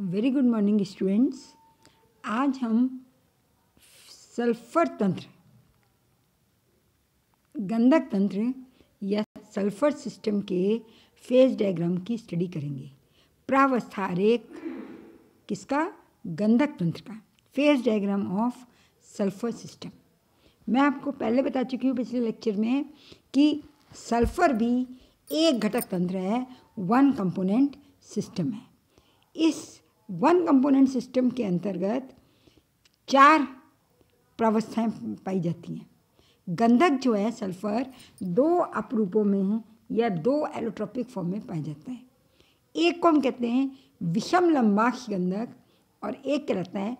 Very good morning students आज हम sulphur तंत्र गंधक तंत्र या सल्फर सिस्टम के फेज डायग्राम की स्टडी करेंगे प्रावस्था रेख किसका गंधक तंत्र का phase diagram of sulphur system मैं आपको पहले बता चुकी हूँ पिछले लेक्चर में कि सल्फर भी एक घटक तंत्र है वन कंपोनेंट सिस्टम है इस वन कंपोनेंट सिस्टम के अंतर्गत चार प्रावस्थाएं पाई जाती हैं गंधक जो है सल्फर दो अपरूपों में या दो एलोट्रोपिक फॉर्म में पाया जाता है एक को हम कहते हैं विषम लंबाक्ष गंधक और एक कहता है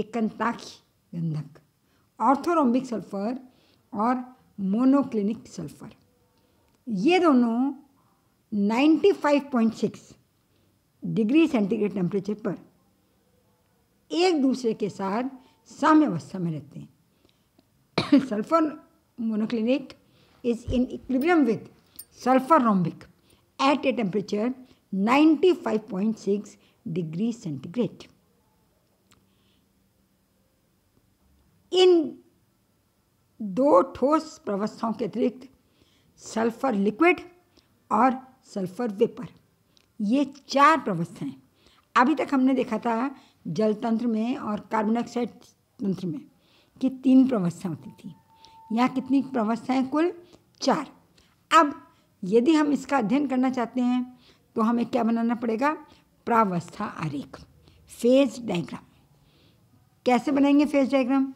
एकंताक्ष गंधक ऑर्थोरोम्बिक सल्फर और मोनोक्लिनिक सल्फर ये दोनों 95.6 डिग्री सेंटीग्रेड टेम्परेचर पर एक दूसरे के साथ साम्यावस्था में रहते हैं sulphur monoclinic is in equilibrium with sulphur rhombic at a temperature 95.6 degree centigrade इन दो ठोस प्रवस्थाओं के अतिरिक्त सल्फर लिक्विड और सल्फर वेपर ये चार प्रवस्थ हैं अभी तक हमने देखा था जल तंत्र में और कार्बन डाइऑक्साइड तंत्र में कि तीन प्रवस्था होती थी यहाँ कितनी प्रवस्थाएँ कुल चार अब यदि हम इसका अध्ययन करना चाहते हैं तो हमें क्या बनाना पड़ेगा प्रावस्था आरेख फेज डायग्राम कैसे बनाएंगे फेज डायग्राम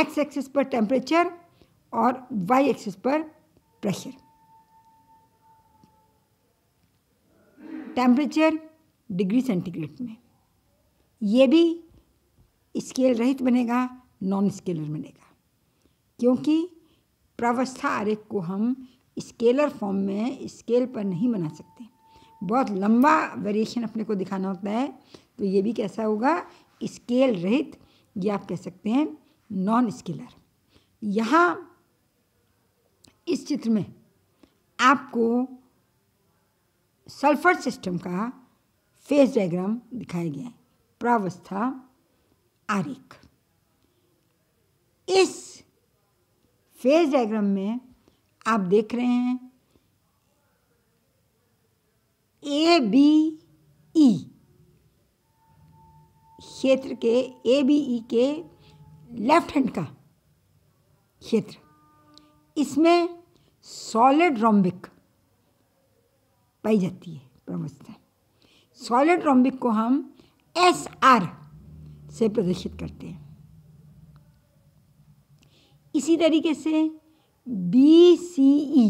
एक्स एक्सिस पर टेम्परेचर और वाई एक्सिस पर प्रेशर टेम्परेचर डिग्री सेंटीग्रेड में ये भी स्केल रहित बनेगा नॉन स्केलर बनेगा क्योंकि प्रावस्था आरेख को हम स्केलर फॉर्म में स्केल पर नहीं बना सकते बहुत लंबा वेरिएशन अपने को दिखाना होता है तो ये भी कैसा होगा स्केल रहित ये आप कह सकते हैं नॉन स्केलर यहाँ इस चित्र में आपको सल्फर सिस्टम का फेस डायग्राम दिखाया गया है प्रावस्था आरेख इस फेस डायग्राम में आप देख रहे हैं ए बी ई क्षेत्र के ए बी ई के लेफ्ट हैंड का क्षेत्र इसमें सॉलिड रोम्बिक पाई जाती है प्रमुखता सॉलिड रोम्बिक को हम एस आर से प्रदर्शित करते हैं इसी तरीके से बी सी ई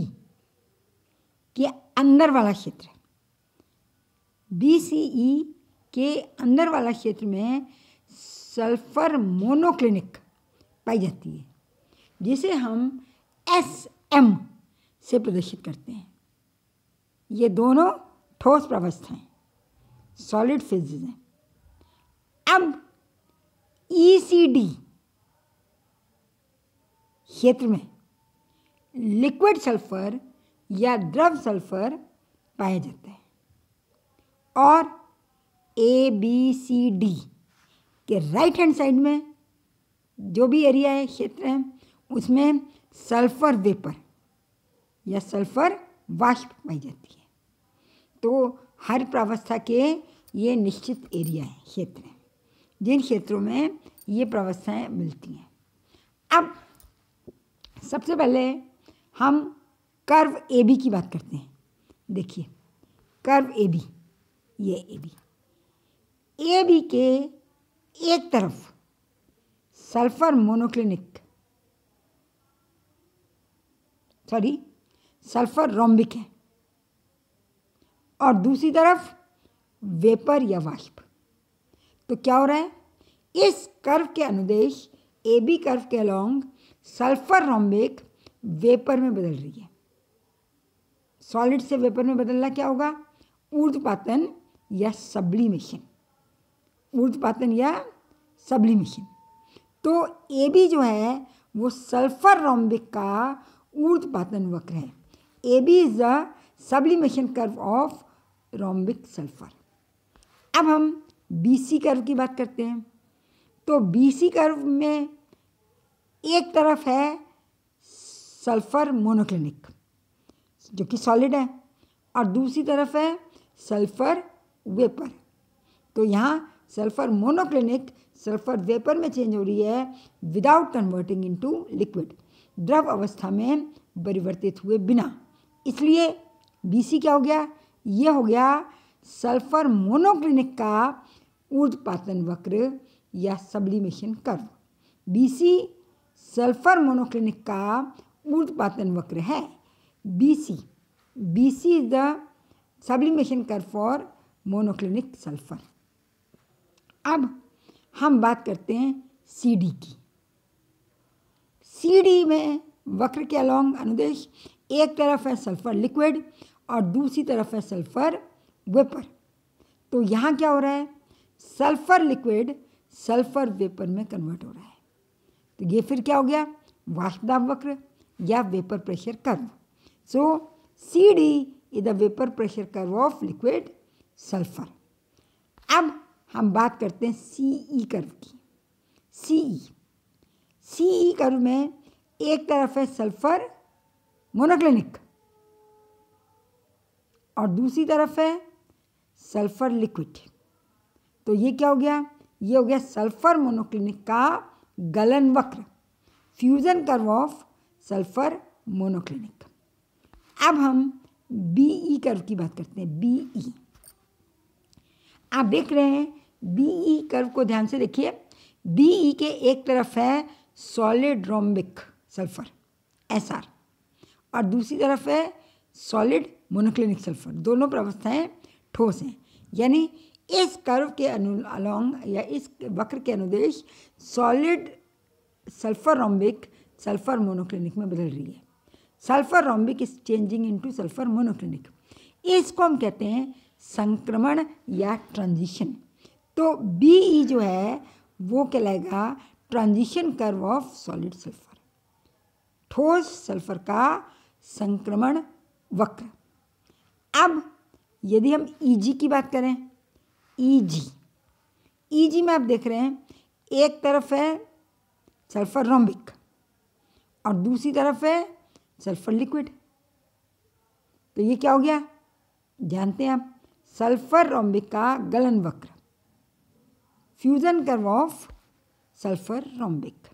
के अंदर वाला क्षेत्र बी सी ई के अंदर वाला क्षेत्र में सल्फर मोनोक्लिनिक पाई जाती है जिसे हम एस एम से प्रदर्शित करते हैं ये दोनों ठोस प्रवस्थ हैं सॉलिड फेजेज हैं अब ईसीडी e क्षेत्र में लिक्विड सल्फर या द्रव सल्फर पाया जाता है और ए बी सी डी के राइट हैंड साइड में जो भी एरिया है क्षेत्र है उसमें सल्फर वेपर या सल्फर वाष्प पाई जाती है तो हर प्रावस्था के ये निश्चित एरिया हैं क्षेत्र हैं जिन क्षेत्रों में ये प्रावस्थाएँ मिलती हैं अब सबसे पहले हम कर्व ए बी की बात करते हैं देखिए कर्व ए बी ये ए बी ए बी के एक तरफ sulphur monoclinic sorry sulphur rhombic है और दूसरी तरफ वेपर या वाष्प तो क्या हो रहा है इस कर्व के अनुदेश ए बी कर्व के अलोंग सल्फर रोम्बिक वेपर में बदल रही है सॉलिड से वेपर में बदलना क्या होगा ऊर्ध्वपातन या सब्लिमेशन ऊर्ध्वपातन या सब्लिमेशन तो ए बी जो है वो सल्फर रोम्बिक का ऊर्ध्वपातन वक्र है A B is the sublimation curve of rhombic sulphur अब हम बीसी कर्व की बात करते हैं तो बीसी कर्व में एक तरफ है सल्फर मोनोक्लिनिक जो कि सॉलिड है और दूसरी तरफ है सल्फर वेपर तो यहाँ सल्फर मोनोक्लिनिक सल्फर वेपर में चेंज हो रही है विदाउट कन्वर्टिंग इनटू लिक्विड द्रव अवस्था में परिवर्तित हुए बिना इसलिए बीसी क्या हो गया ये हो गया सल्फर मोनोक्लिनिक का ऊर्ध्वपातन वक्र या कर कर्व बीसी सल्फर मोनोक्लिनिक का ऊर्ध्वपातन वक्र है B C B C is the sublimation curve for monoclinic sulphur अब हम बात करते हैं सीडी की सीडी में वक्र के अलोंग अनुदेश एक तरफ है सल्फर लिक्विड और दूसरी तरफ है सल्फर वेपर तो यहाँ क्या हो रहा है सल्फर लिक्विड सल्फर वेपर में कन्वर्ट हो रहा है तो ये फिर क्या हो गया वाष्पदाब वक्र या vapour pressure curve so C D is the vapour pressure curve of liquid sulphur अब हम बात करते हैं सी ई कर्व की सी ई सी ई कर्व में एक तरफ है सल्फर मोनोक्लिनिक और दूसरी तरफ है सल्फ़र लिक्विड तो ये क्या हो गया ये हो गया सल्फ़र मोनोक्लिनिक का गलन वक्र fusion curve of sulphur monoclinic अब हम बी ई e कर्व की बात करते हैं बी ई e। आप देख रहे हैं बी ई e कर्व को ध्यान से देखिए बी ई के एक तरफ है solid rhombic sulphur S R और दूसरी तरफ है सॉलिड मोनोक्लिनिक सल्फर दोनों प्रवस्थाएँ ठोस हैं यानी इस कर्व के अनु अलोंग या इस वक्र के अनुदेश solid sulphur rhombic sulphur monoclinic में बदल रही है sulphur rhombic is changing into sulphur monoclinic इसको हम कहते हैं संक्रमण या ट्रांजिशन तो बी ई e जो है वो कहलाएगा transition curve of solid sulphur ठोस सल्फर का संक्रमण वक्र अब यदि हम ईजी e की बात करें ईजी e ईजी e में आप देख रहे हैं एक तरफ है सल्फर रोम्बिक और दूसरी तरफ है सल्फर लिक्विड तो ये क्या हो गया जानते हैं आप सल्फर रोम्बिक का गलन वक्र fusion curve of sulphur rhombic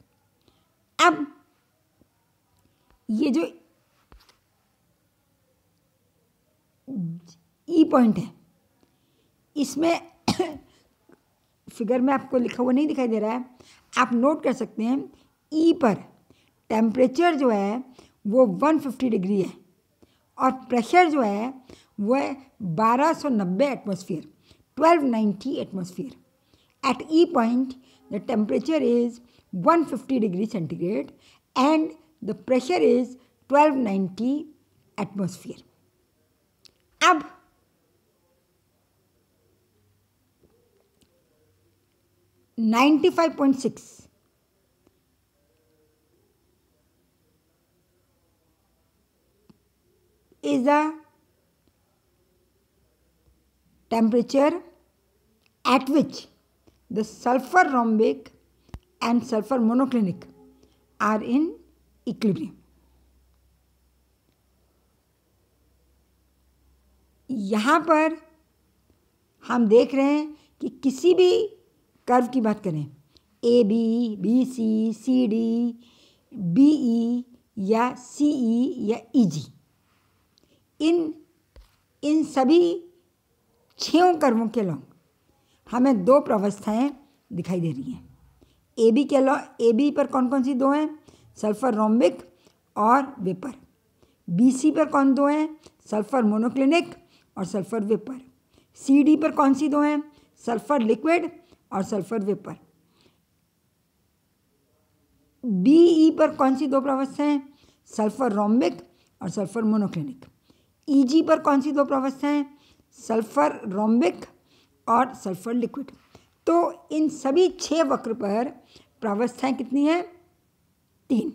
अब ये जो ई पॉइंट है इसमें फिगर में आपको लिखा हुआ नहीं दिखाई दे रहा है आप नोट कर सकते हैं ई पर टेम्परेचर जो है वो 150 डिग्री है और प्रेशर जो है वो है 1290 atmosphere 1290 atmosphere at E point the temperature is 150 degree centigrade and the pressure is 1290 atmosphere अब ninety five point six is the temperature at which the sulfur rhombic and sulfur monoclinic are in equilibrium. यहाँ पर हम देख रहे हैं कि किसी भी कर्व की बात करें A B B C C D B E या सी ई e या ई e, जी इन इन सभी छों कर्वों के लॉन्ग हमें दो प्रवस्थाएँ दिखाई दे रही हैं ए बी के लॉ ए बी पर कौन कौन सी दो हैं सल्फर रोम्बिक और वेपर बी सी पर कौन दो हैं सल्फर मोनोक्लिनिक और सल्फ़र वेपर सी डी पर कौन सी दो हैं सल्फ़र लिक्विड और sulphur vapour B E e पर कौन सी दो प्रवस्थ हैं सल्फ़र रोम्बिक और सल्फ़र मोनोक्लिनिक ई जी पर कौन सी दो प्रवस्थ हैं सल्फ़र रोम्बिक और सल्फ़र लिक्विड तो इन सभी छह वक्र पर प्रावस्थाएं कितनी हैं तीन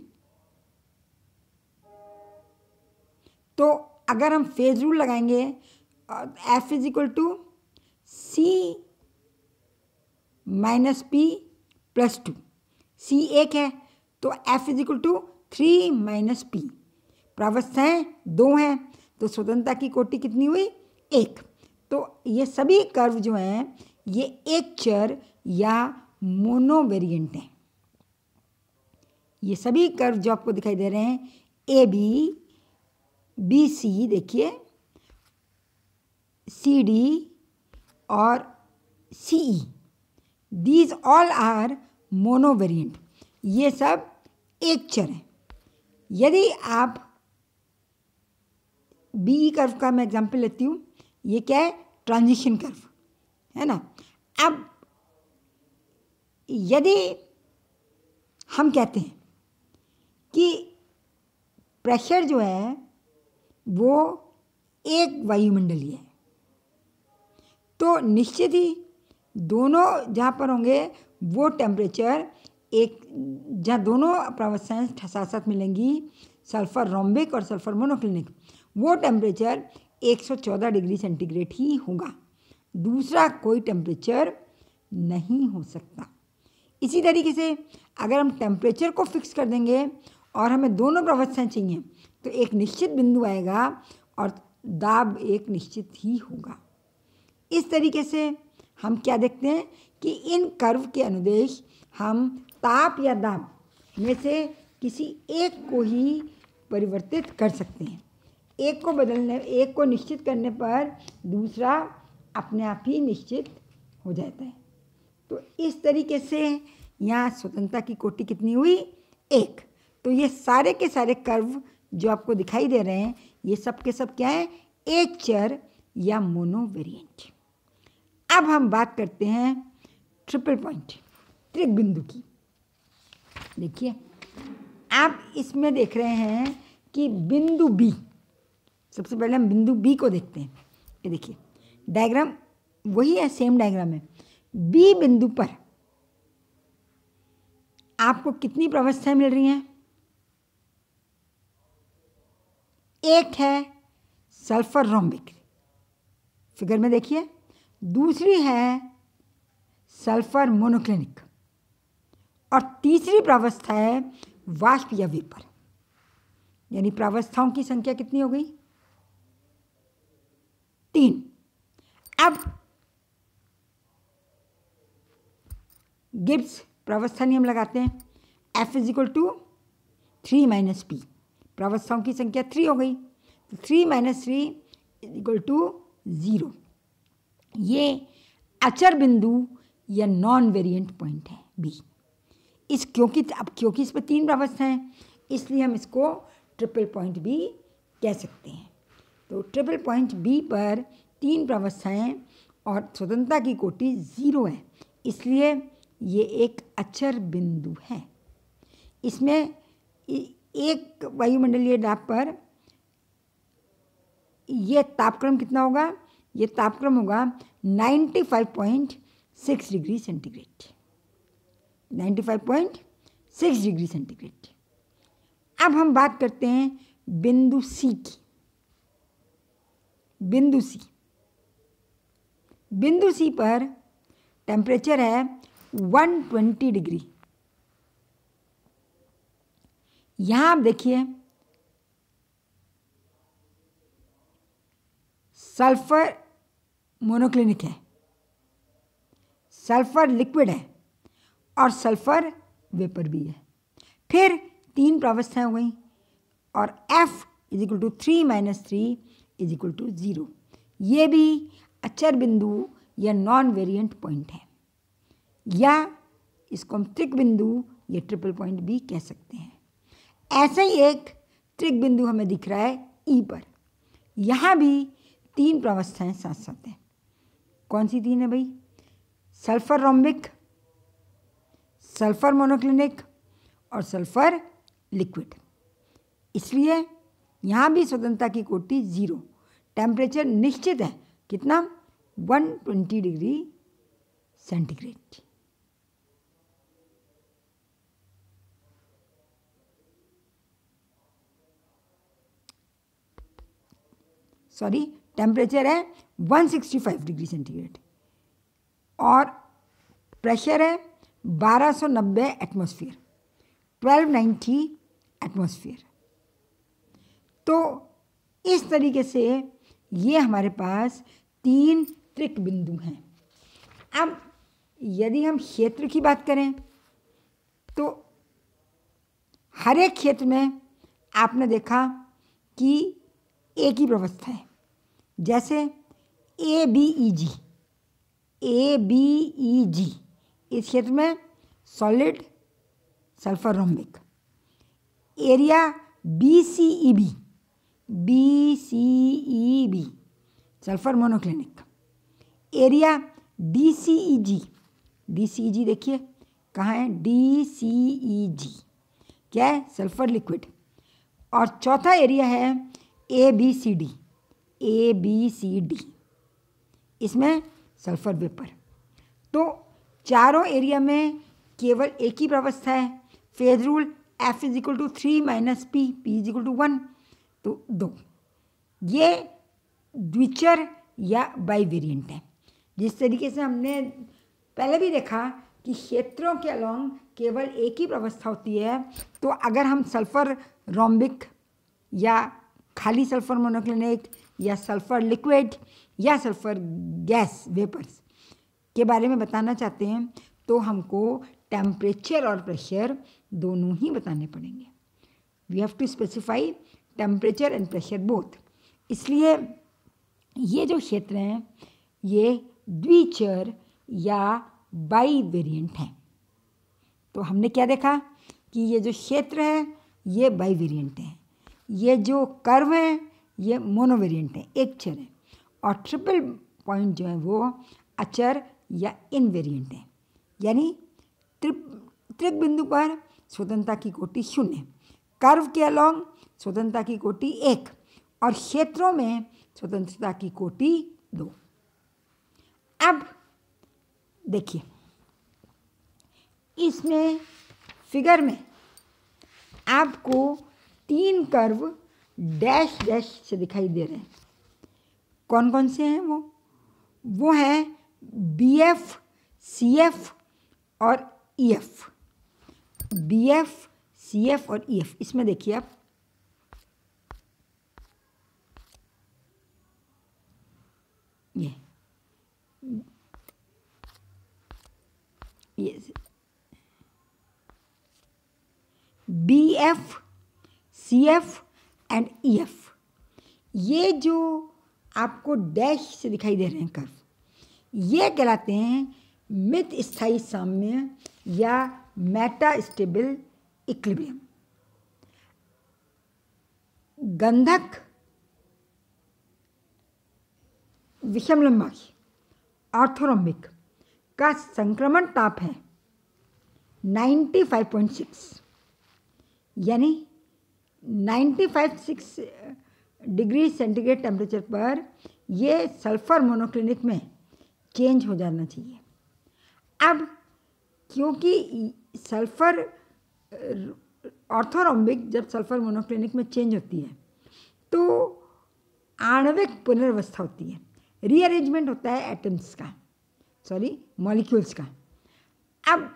तो अगर हम फेज रूल लगाएंगे F is equal to C minus P plus two C एक है तो F is equal to three minus P प्रावस्थाएँ दो हैं तो स्वतंत्रता की कोटि कितनी हुई एक तो ये सभी कर्व जो हैं ये एक चर या मोनोवेरिएंट हैं ये सभी कर्व जो आपको दिखाई दे रहे हैं ए बी बी सी देखिए सी डी और C E these all are monovariant ये सब एक चर हैं यदि आप बी ई कर्व का मैं एग्ज़ाम्पल लेती हूँ ये क्या है ट्रांजिशन कर्व है ना अब यदि हम कहते हैं कि प्रेशर जो है वो एक वायुमंडलीय है तो निश्चित ही दोनों जहाँ पर होंगे वो टेम्परेचर एक जहाँ दोनों प्रवसाएँ साथ साथ मिलेंगी सल्फर रोम्बिक और सल्फर मोनोक्लिनिक वो टेम्परेचर 114 डिग्री सेंटीग्रेड ही होगा दूसरा कोई टेम्परेचर नहीं हो सकता इसी तरीके से अगर हम टेम्परेचर को फिक्स कर देंगे और हमें दोनों प्रवस्थाएँ चाहिए तो एक निश्चित बिंदु आएगा और दाब एक निश्चित ही होगा इस तरीके से हम क्या देखते हैं कि इन कर्व के अनुदेश हम ताप या दाब में से किसी एक को ही परिवर्तित कर सकते हैं एक को बदलने एक को निश्चित करने पर दूसरा अपने आप ही निश्चित हो जाता है तो इस तरीके से यहाँ स्वतंत्रता की कोटि कितनी हुई एक तो ये सारे के सारे कर्व जो आपको दिखाई दे रहे हैं ये सब के सब क्या है एक चर या मोनोवेरिएंट अब हम बात करते हैं ट्रिपल पॉइंट त्रिक बिंदु की देखिए आप इसमें देख रहे हैं कि बिंदु बी सबसे पहले हम बिंदु बी को देखते हैं ये देखिए डायग्राम वही है सेम डायग्राम है बी बिंदु पर आपको कितनी प्रवस्थाएं मिल रही हैं एक है सल्फर रोम्बिक फिगर में देखिए दूसरी है सल्फर मोनोक्लिनिक और तीसरी प्रावस्था है वाष्प या वेपर यानी प्रावस्थाओं की संख्या कितनी हो गई तीन अब गिब्स प्रावस्था नियम लगाते हैं F is equal to three minus P प्रावस्थाओं की संख्या थ्री हो गई तो three minus three is equal to zero ये अचर बिंदु या नॉन वेरिएंट पॉइंट है बी इस क्योंकि अब क्योंकि इस पर तीन अवस्था हैं इसलिए हम इसको ट्रिपल पॉइंट बी कह सकते हैं तो ट्रिपल पॉइंट बी पर तीन प्रवस्थाएँ और स्वतंत्रता की कोटि ज़ीरो है इसलिए ये एक अचर बिंदु है इसमें एक वायुमंडलीय दाब पर यह तापक्रम कितना होगा ये तापक्रम होगा 95.6 डिग्री सेंटीग्रेड 95.6 डिग्री सेंटीग्रेड अब हम बात करते हैं बिंदु सी की बिंदु सी बिंदु सी पर टेम्परेचर है 120 डिग्री यहां आप देखिए सल्फर मोनोक्लिनिक है सल्फर लिक्विड है और सल्फर वेपर भी है फिर तीन प्रावस्थाएँ हो गई और F is equal to three minus three is equal to zero ये भी अचर बिंदु या नॉन वेरिएंट पॉइंट है या इसको हम त्रिक बिंदु या ट्रिपल पॉइंट भी कह सकते हैं ऐसे ही एक त्रिक बिंदु हमें दिख रहा है ई e पर यहाँ भी तीन प्रावस्थाएँ साथ साथ हैं कौन सी तीन है भाई सल्फर रोम्बिक सल्फर मोनोक्लिनिक और सल्फर लिक्विड इसलिए यहाँ भी स्वतंत्रता की कोटि ज़ीरो टेम्परेचर निश्चित है कितना 120 डिग्री सेंटीग्रेड सॉरी टेम्परेचर है 165 डिग्री सेंटीग्रेड और प्रेशर है 1290 एटमॉस्फेयर 1290 एटमॉस्फेयर तो इस तरीके से ये हमारे पास तीन त्रिक बिंदु हैं अब यदि हम क्षेत्र की बात करें तो हर एक क्षेत्र में आपने देखा कि एक ही व्यवस्था है जैसे A B E ji A B E जी इस क्षेत्र में solid sulphur rhombic area B C E B B C E B sulphur monoclinic area D C E G D C E G देखिए कहाँ है डी सी ई जी क्या है sulphur liquid और चौथा एरिया है A B C D A B C D इसमें sulphur vapour तो चारों एरिया में केवल एक ही व्यवस्था है phase rule F is equal to three minus P P is equal to one तो दो ये द्विचर या वेरियंट है जिस तरीके से हमने पहले भी देखा कि क्षेत्रों के अलोंग केवल एक ही व्यवस्था होती है तो अगर हम सल्फर रोम्बिक या खाली सल्फर मोनोक्लिनिक या सल्फ़र लिक्विड या सल्फ़र गैस वेपर्स के बारे में बताना चाहते हैं तो हमको टेम्परेचर और प्रेशर दोनों ही बताने पड़ेंगे we have to specify temperature and pressure both इसलिए ये जो क्षेत्र हैं ये द्विचर या बाई वेरियंट हैं तो हमने क्या देखा कि ये जो क्षेत्र है ये बाई वेरियंट हैं ये जो कर्व हैं ये वेरियंट हैं एक चर है और ट्रिपल पॉइंट जो है वो अचर या इन वेरियंट हैं यानी त्रिक बिंदु पर स्वतंत्रता की कोटि शून्य कर्व के अलोंग स्वतंत्रता की कोटि एक और क्षेत्रों में स्वतंत्रता की कोटि दो अब देखिए इसमें फिगर में आपको तीन कर्व डैश डैश से दिखाई दे रहे हैं कौन कौन से हैं वो वो है बी एफ सी एफ और E F B F C F और ई e एफ इसमें देखिए आप ये ये B F C F and E F ये जो आपको डैश से दिखाई दे रहे हैं कर्व ये कहलाते हैं मित स्थायी साम्य या मेटा स्टेबल इक्लिबियम गंधक लंबाई ऑर्थोरम्बिक का संक्रमण ताप है 95.6 यानी ninety five six degree centigrade temperature पर ये सल्फर मोनोक्लिनिक में चेंज हो जाना चाहिए अब क्योंकि सल्फर ऑर्थोरम्बिक जब सल्फर मोनोक्लिनिक में चेंज होती है तो आणविक पुनर्वस्था होती है रीअरेंजमेंट होता है एटम्स का सॉरी मॉलिक्यूल्स का अब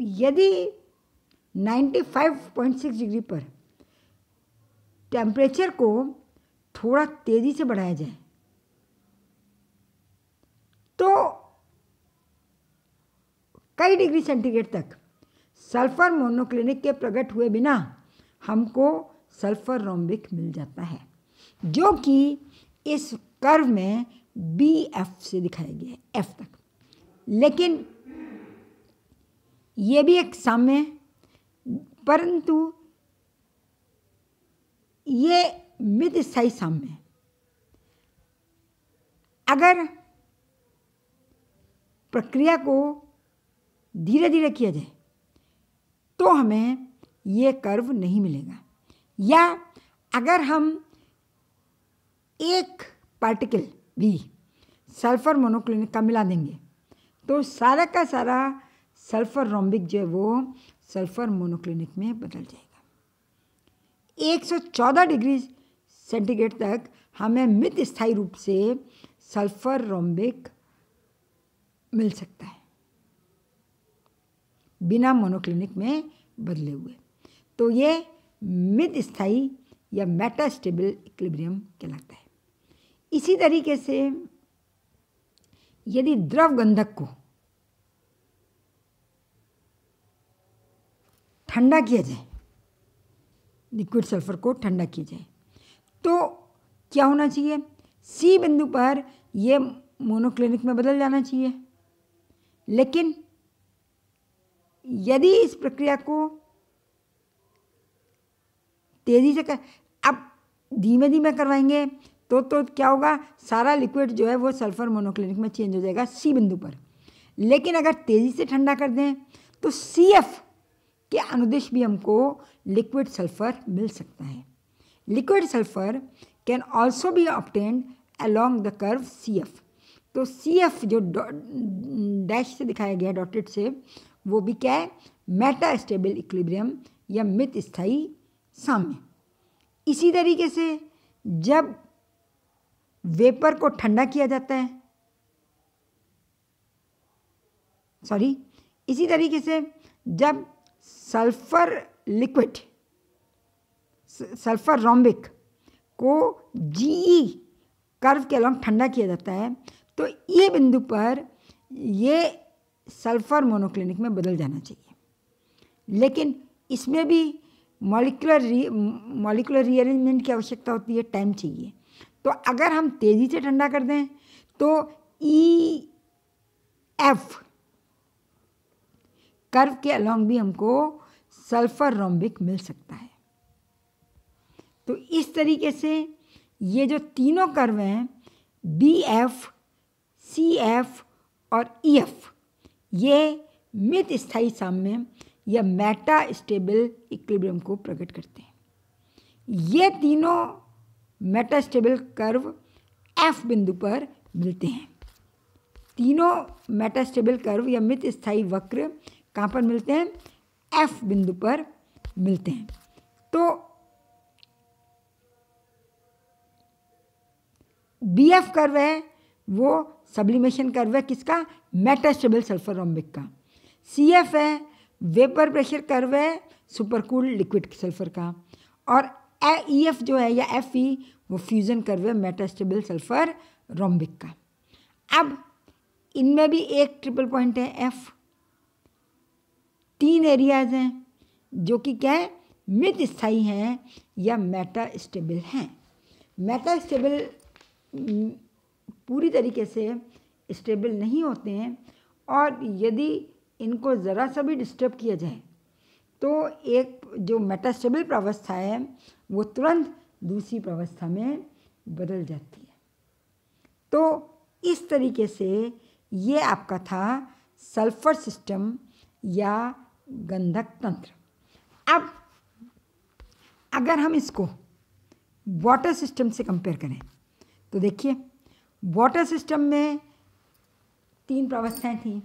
यदि 95.6 डिग्री पर टेम्परेचर को थोड़ा तेज़ी से बढ़ाया जाए तो कई डिग्री सेंटीग्रेड तक सल्फर मोनोक्लिनिक के प्रकट हुए बिना हमको सल्फर रोम्बिक मिल जाता है जो कि इस कर्व में बी एफ से दिखाया गया है एफ तक लेकिन ये भी एक साम्य परंतु ये मिद सही साम्य अगर प्रक्रिया को धीरे धीरे किया जाए तो हमें ये कर्व नहीं मिलेगा या अगर हम एक पार्टिकल भी सल्फर मोनोक्लिनिक का मिला देंगे तो सारा का सारा सल्फर रोम्बिक जो है वो सल्फर मोनोक्लिनिक में बदल जाएगा 114 डिग्री सेंटीग्रेड तक हमें मित स्थायी रूप से सल्फर रोम्बिक मिल सकता है बिना मोनोक्लिनिक में बदले हुए तो ये मित स्थायी या मेटास्टेबल इक्लिब्रियम कहलाता है इसी तरीके से यदि द्रव गंधक को ठंडा किया जाए लिक्विड सल्फर को ठंडा किया जाए तो क्या होना चाहिए सी बिंदु पर यह मोनोक्लिनिक में बदल जाना चाहिए लेकिन यदि इस प्रक्रिया को तेज़ी से कर अब धीमे धीमे करवाएंगे तो तो क्या होगा सारा लिक्विड जो है वो सल्फर मोनोक्लिनिक में चेंज हो जाएगा सी बिंदु पर लेकिन अगर तेज़ी से ठंडा कर दें तो सी एफ के अनुदेश भी हमको लिक्विड सल्फर मिल सकता है liquid sulphur can also be obtained the curve C F तो सी एफ जो डैश से दिखाया गया डॉटेड से वो भी क्या है मेटा स्टेबल इक्लिब्रियम या मित स्थायी साम्य इसी तरीके से जब वेपर को ठंडा किया जाता है सॉरी इसी तरीके से जब सल्फर लिक्विड सल्फर रोम्बिक को जी कर्व e के अलावा ठंडा किया जाता है तो ये बिंदु पर ये सल्फर मोनोक्लिनिक में बदल जाना चाहिए लेकिन इसमें भी मॉलिकुलर री मॉलिकुलर रीअरेंजमेंट की आवश्यकता होती है टाइम चाहिए तो अगर हम तेज़ी से ठंडा कर दें तो ई एफ कर्व के अलॉन्ग भी हमको सल्फर रोम्बिक मिल सकता है तो इस तरीके से ये जो तीनों कर्व हैं बी एफ सी एफ और ई e एफ ये मित स्थायी साम्य या मेटा स्टेबल इक्विलिब्रियम को प्रकट करते हैं ये तीनों मेटा स्टेबल कर्व एफ बिंदु पर मिलते हैं तीनों मेटा स्टेबल कर्व या मित स्थायी वक्र कहाँ पर मिलते हैं एफ बिंदु पर मिलते हैं तो बी एफ कर्व है वो सब्लिमेशन कर्व है किसका मेटास्टेबल सल्फर रोम्बिक का सी एफ है वेपर प्रेशर कर्व है सुपरकूल लिक्विड सल्फर का और ई e एफ जो है या एफ ई वो फ्यूज़न कर्व है मेटास्टेबल सल्फर रोम्बिक का अब इनमें भी एक ट्रिपल पॉइंट है एफ़ तीन एरियाज हैं जो कि क्या है मित स्थाई हैं या मेटा स्टेबल हैं मेटा स्टेबल पूरी तरीके से स्टेबल नहीं होते हैं और यदि इनको ज़रा सा भी डिस्टर्ब किया जाए तो एक जो मेटास्टेबल प्रावस्था है वो तुरंत दूसरी प्रावस्था में बदल जाती है तो इस तरीके से ये आपका था सल्फर सिस्टम या गंधक तंत्र अब अगर हम इसको वाटर सिस्टम से कंपेयर करें तो देखिए वाटर सिस्टम में तीन प्रवस्थाएं थी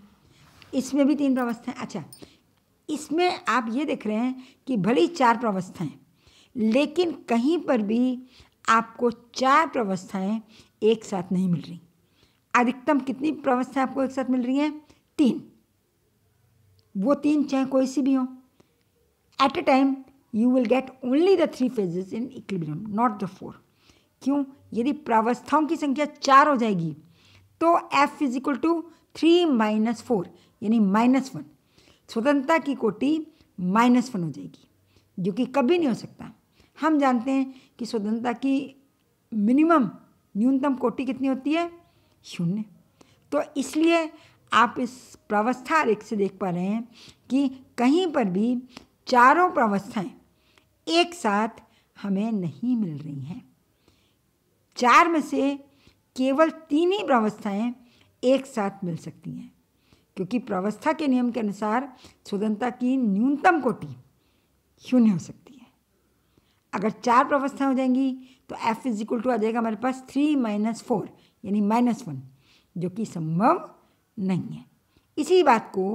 इसमें भी तीन प्रवस्थाएं अच्छा इसमें आप ये देख रहे हैं कि भली चार प्रवस्थाएं लेकिन कहीं पर भी आपको चार प्रवस्थाएं एक साथ नहीं मिल रही अधिकतम कितनी प्रवस्थाएं आपको एक साथ मिल रही हैं तीन वो तीन चाहे कोई सी भी हो at a time you will get only the three phases in equilibrium not the four क्यों यदि प्रावस्थाओं की संख्या चार हो जाएगी तो F is equal to three minus four यानी माइनस वन स्वतंत्रता की कोटि माइनस वन हो जाएगी जो कि कभी नहीं हो सकता हम जानते हैं कि स्वतंत्रता की मिनिमम न्यूनतम कोटि कितनी होती है शून्य तो इसलिए आप इस प्रवस्था रेख से देख पा रहे हैं कि कहीं पर भी चारों प्रवस्थाएं एक साथ हमें नहीं मिल रही हैं चार में से केवल तीन ही प्रवस्थाएं एक साथ मिल सकती हैं क्योंकि प्रवस्था के नियम के अनुसार स्वतंत्रता की न्यूनतम कोटि शून्य हो सकती है अगर चार प्रवस्थाएं हो जाएंगी तो एफ इज इक्वल टू आ जाएगा हमारे पास थ्री माइनस फोर यानी माइनस वन जो कि संभव नहीं है इसी बात को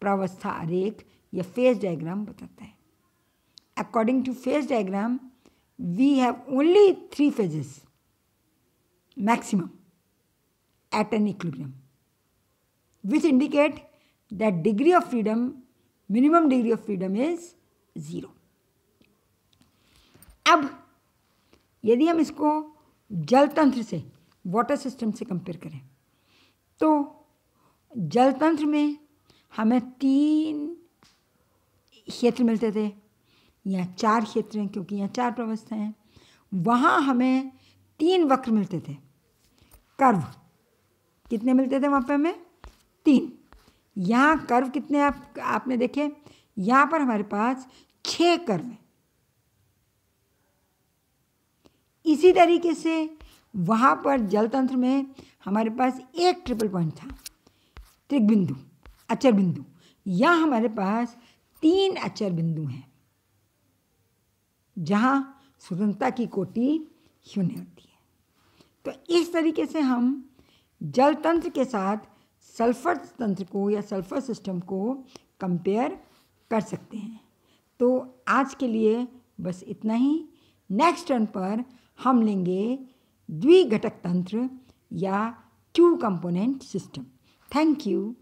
प्रावस्था आरेख या फेस डायग्राम बताता है according to phase diagram we have only three phases maximum at an equilibrium which indicate that degree of freedom minimum degree of freedom is zero अब यदि हम इसको जल तंत्र से वाटर सिस्टम से कंपेयर करें तो जलतंत्र में हमें तीन क्षेत्र मिलते थे यहाँ चार क्षेत्र हैं क्योंकि यहाँ चार प्रवस्था हैं वहाँ हमें तीन वक्र मिलते थे कर्व कितने मिलते थे वहाँ पे हमें तीन यहाँ कर्व कितने आप आपने देखे यहाँ पर हमारे पास छः कर्व हैं इसी तरीके से वहाँ पर जलतंत्र में हमारे पास एक ट्रिपल पॉइंट था त्रिक बिंदु अचर बिंदु यहाँ हमारे पास तीन अचर बिंदु हैं जहाँ स्वतंत्रता की कोटि शून्य होती है तो इस तरीके से हम जल तंत्र के साथ सल्फर तंत्र को या सल्फर सिस्टम को कंपेयर कर सकते हैं तो आज के लिए बस इतना ही नेक्स्ट टर्न पर हम लेंगे द्विघटक तंत्र या two component system Thank you.